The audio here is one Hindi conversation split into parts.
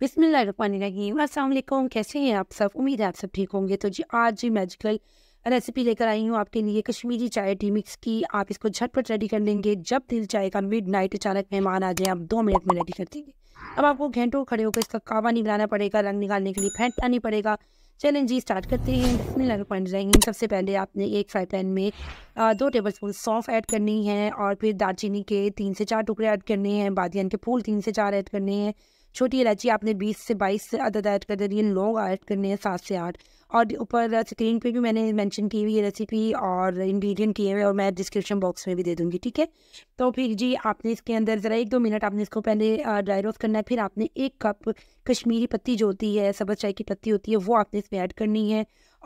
बिसमीम असलम कैसे हैं आप सब उम्मीद है आप सब ठीक होंगे तो जी आज जी मैजिकल रेसिपी लेकर आई हूँ आपके लिए कश्मीरी चाय टी मिक्स की आप इसको झटपट रेडी कर लेंगे जब दिल चाहेगा मिड नाइट अचानक मेहमान आ जाए आप दो मिनट में रेडी कर देंगे अब आपको घंटों खड़े होकर इसका कावा नहीं बनाना पड़ेगा रंग निकालने के लिए फेंटना नहीं पड़ेगा चलें जी स्टार्ट करते हैं बिस्मिल सबसे पहले आपने एक फ्राई पैन में दो टेबल स्पून सौंफ ऐड करनी है और फिर दालचीनी के तीन से चार टुकड़े ऐड करने हैं बादियान के फूल तीन से चार ऐड करने हैं छोटी इलायची आपने बीस से बाईस से अदद ऐड कर देनी है लौंग ऐड करने हैं सात से आठ और ऊपर स्क्रीन पे भी मैंने मेंशन की हुई है रेसिपी और इंग्रेडिएंट किए हुए और मैं डिस्क्रिप्शन बॉक्स में भी दे दूँगी ठीक है तो फिर जी आपने इसके अंदर ज़रा एक दो मिनट आपने इसको पहले ड्राई रोस्ट करना है फिर आपने एक कप कश्मीरी पत्ती जो होती है सबज चाय की पत्ती होती है वो आपने इसमें ऐड करनी है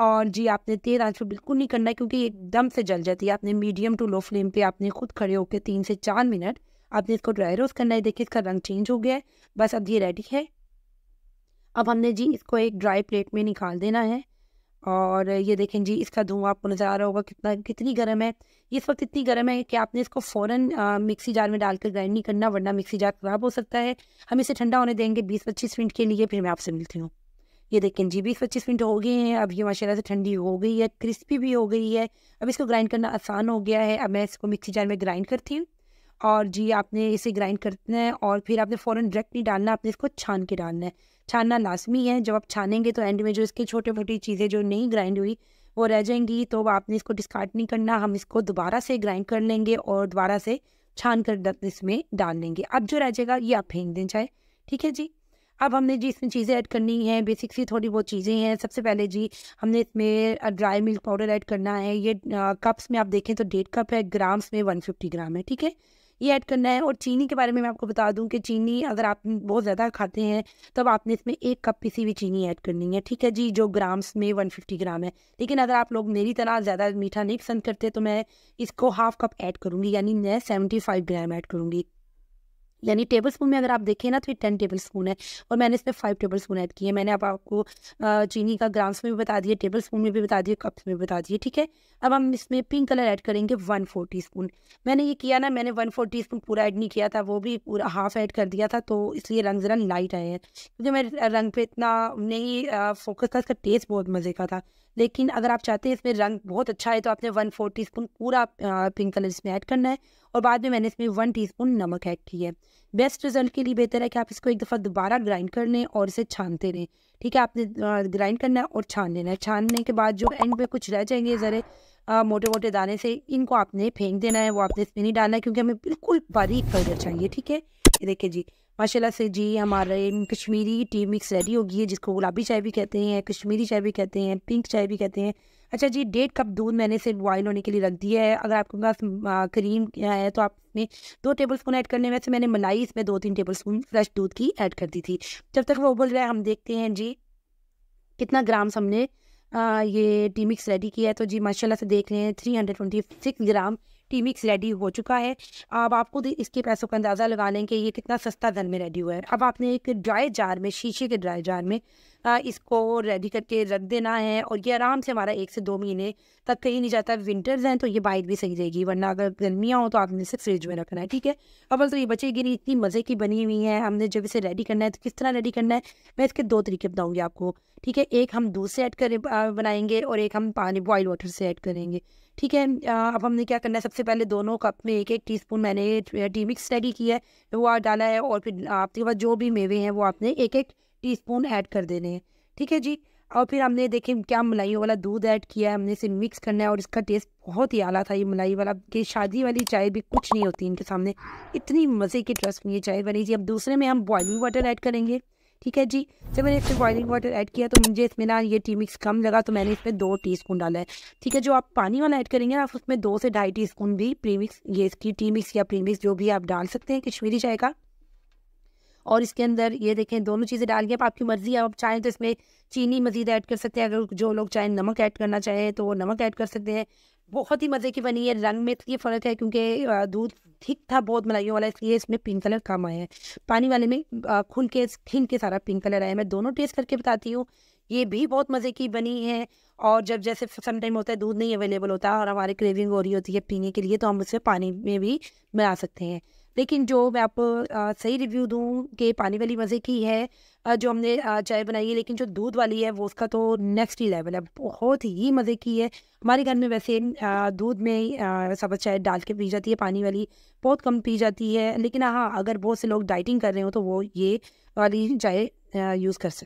और जी आपने तेल आँच पर बिल्कुल नहीं करना है क्योंकि एकदम से जल जाती है आपने मीडियम टू लो फ्लेम पर आपने खुद खड़े होकर तीन से चार मिनट आपने इसको ड्राई रोस्ट करना है देखिए इसका रंग चेंज हो गया है बस अब ये रेडी है अब हमने जी इसको एक ड्राई प्लेट में निकाल देना है और ये देखें जी इसका धुआं आपको नज़र आ रहा होगा कितना कितनी गर्म है इस वक्त इतनी गर्म है कि आपने इसको फ़ौरन मिक्सी जार में डालकर ग्राइंड नहीं करना वरना मिक्सी जार ख़राब हो सकता है हम इसे ठंडा होने देंगे बीस पच्चीस मिनट के लिए फिर मैं आपसे मिलती हूँ ये देखें जी बीस पच्चीस मिनट हो गए हैं अब ये माशाल्लाह से ठंडी हो गई है क्रिस्पी भी हो गई है अब इसको ग्राइंड करना आसान हो गया है अब मैं इसको मिक्सी जार में ग्राइंड करती हूँ और जी आपने इसे ग्राइंड करना है और फिर आपने फ़ौर डायरेक्ट नहीं डालना आपने इसको छान के डालना है छानना लाजमी है जब आप छानेंगे तो एंड में जो इसकी छोटी मोटी चीज़ें जो नहीं ग्राइंड हुई वो रह जाएंगी तो आपने इसको डिस्कार्ड नहीं करना हम इसको दोबारा से ग्राइंड कर लेंगे और दोबारा से छान कर इसमें डाल लेंगे अब जो रह जाएगा ये आप फेंक दें चाहे ठीक है जी अब हमने जी इसमें चीज़ें ऐड करनी है बेसिक सी थोड़ी बहुत चीज़ें हैं सबसे पहले जी हमने इसमें ड्राई मिल्क पाउडर ऐड करना है ये कप्स में आप देखें तो डेढ़ कप है ग्राम्स में वन फिफ्टी ग्राम है ठीक है ये ऐड करना है और चीनी के बारे में मैं आपको बता दूं कि चीनी अगर आप बहुत ज़्यादा खाते हैं तब आपने इसमें एक कप किसी भी चीनी ऐड करनी है ठीक है जी जो ग्राम्स में वन फिफ्टी ग्राम है लेकिन अगर आप लोग मेरी तरह ज़्यादा मीठा नहीं पसंद करते तो मैं इसको हाफ कप ऐड करूँगी यानी मैं सेवेंटी फाइव ग्राम ऐड करूँगी यानी टेबल स्पून में अगर आप देखें ना तो ये टेन टेबल स्पून है और मैंने इसमें फाइव टेबल स्पून ऐड किए मैंने अब आपको चीनी का ग्राम्स में भी बता दिया टेबल स्पून में भी बता दिए कप्स में भी बता दिए ठीक है अब हम इसमें पिंक कलर ऐड करेंगे वन फोर टी स्पून मैंने ये किया ना मैंने वन फोर टी स्पून पूरा ऐड नहीं किया था वो भी पूरा हाफ ऐड कर दिया था तो इसलिए रंग ज़रा लाइट आए हैं क्योंकि मैं रंग पर इतना नहीं फोकस था इसका टेस्ट बहुत मज़े का था लेकिन अगर आप चाहते हैं इसमें रंग बहुत अच्छा है तो आपने वन फोर टी स्पून पूरा पिंक कलर इसमें ऐड करना है और बाद में मैंने इसमें वन टी स्पून नमक ऐड किया है बेस्ट रिजल्ट के लिए बेहतर है कि आप इसको एक दफ़ा दोबारा ग्राइंड कर लें और इसे छानते रहें ठीक है आपने ग्राइंड करना है और छान लेना है छानने के बाद जो एंड में कुछ रह जाएंगे ज़रे मोटे मोटे दाने से इनको आपने फेंक देना है वो आपने इसमें नहीं डालना है क्योंकि हमें बिल्कुल बारीक कलर चाहिए ठीक है देखिए जी माशाल्लाह से जी हमारे कश्मीरी टी मिक्स रेडी होगी है जिसको गुलाबी चाय भी कहते हैं कश्मीरी चाय भी कहते हैं पिंक चाय भी कहते हैं अच्छा जी डेढ़ कप दूध मैंने इसे बॉयल होने के लिए रख दिया है अगर आपके पास क्रीम है तो आप दो टेबल स्पून ऐड करने वैसे मैंने मलाई इसमें दो तीन टेबल स्पून फ्रेश दूध की ऐड कर दी थी जब तक वो उबल रहा है हम देखते हैं जी कितना ग्राम्स हमने आ, ये टी मिक्स रेडी किया है तो जी माशाल्लाह से देख रहे हैं three hundred twenty six gram tea mix ready हो चुका है अब आपको इसके पैसों का अंदाज़ा लगा लें कि ये कितना सस्ता धन में रेडी हुआ है अब आपने एक ड्राई जार में शीशे के ड्राई जार में इसको रेडी करके रख देना है और ये आराम से हमारा एक से दो महीने तक कहीं नहीं जाता विंटर्स हैं तो ये बाइक भी सही रहेगी वरना अगर गर्मियाँ हो तो आपने इसे फ्रिज में रखना है ठीक है अवल तो ये बचेगी नहीं इतनी मज़े की बनी हुई है हमने जब इसे रेडी करना है तो किस तरह रेडी करना है मैं इसके दो तरीके बताऊँगी आपको ठीक है एक हम दूध से ऐड कर बनाएंगे और एक हम पानी बॉयल वाटर से ऐड करेंगे ठीक है अब हमने क्या करना है सबसे पहले दोनों कप में एक एक टीस्पून मैंने टी मिक्स रेडी किया है वो डाला है और फिर आपके पास जो भी मेवे हैं वो आपने एक एक टी स्पून ऐड कर देने हैं ठीक है जी और फिर हमने देखें क्या मलाई वाला दूध ऐड किया है हमने इसे मिक्स करना है और इसका टेस्ट बहुत ही आला था ये मलाई वाला कि शादी वाली चाय भी कुछ नहीं होती इनके सामने इतनी मज़े की ट्रस्ट में ये चाय बनी जी अब दूसरे में हम बॉयलिंग वाटर ऐड करेंगे ठीक है जी जब मैंने इसमें बॉयलिंग वाटर ऐड किया तो मुझे इसमें ना ये टी मिक्स कम लगा तो मैंने इसमें दो स्पून डाला है ठीक है जो आप पानी वाला ऐड करेंगे ना आप उसमें दो से ढाई स्पून भी प्रीमिक्स ये इसकी टी मिक्स या प्रीमिक्स जो भी आप डाल सकते हैं कश्मीरी चाय का और इसके अंदर ये देखें दोनों चीज़ें डाल के आप आपकी मर्ज़ी है आप चाहें तो इसमें चीनी मज़ीद ऐड कर सकते हैं अगर जो लोग चाहें नमक ऐड करना चाहें तो वो नमक ऐड कर सकते हैं बहुत ही मज़े की बनी है रंग में इसलिए तो फ़र्क है क्योंकि दूध ठीक था बहुत मलाइयों वाला इसलिए इसमें पिंक कलर कम आया है पानी वाले में खुल के खिल के सारा पिंक कलर आया मैं दोनों टेस्ट करके बताती हूँ ये भी बहुत मज़े की बनी है और जब जैसे टाइम होता है दूध नहीं अवेलेबल होता और हमारे क्रेविंग हो रही होती है पीने के लिए तो हम उसे पानी में भी बना सकते हैं लेकिन जो मैं आपको सही रिव्यू दूँ कि पानी वाली मज़े की है आ, जो हमने चाय बनाई है लेकिन जो दूध वाली है वो उसका तो नेक्स्ट ही लेवल है बहुत ही मज़े की है हमारे घर में वैसे दूध में सबज चाय डाल के पी जाती है पानी वाली बहुत कम पी जाती है लेकिन हाँ अगर बहुत से लोग डाइटिंग कर रहे हो तो वो ये वाली चाय यूज़ कर सकते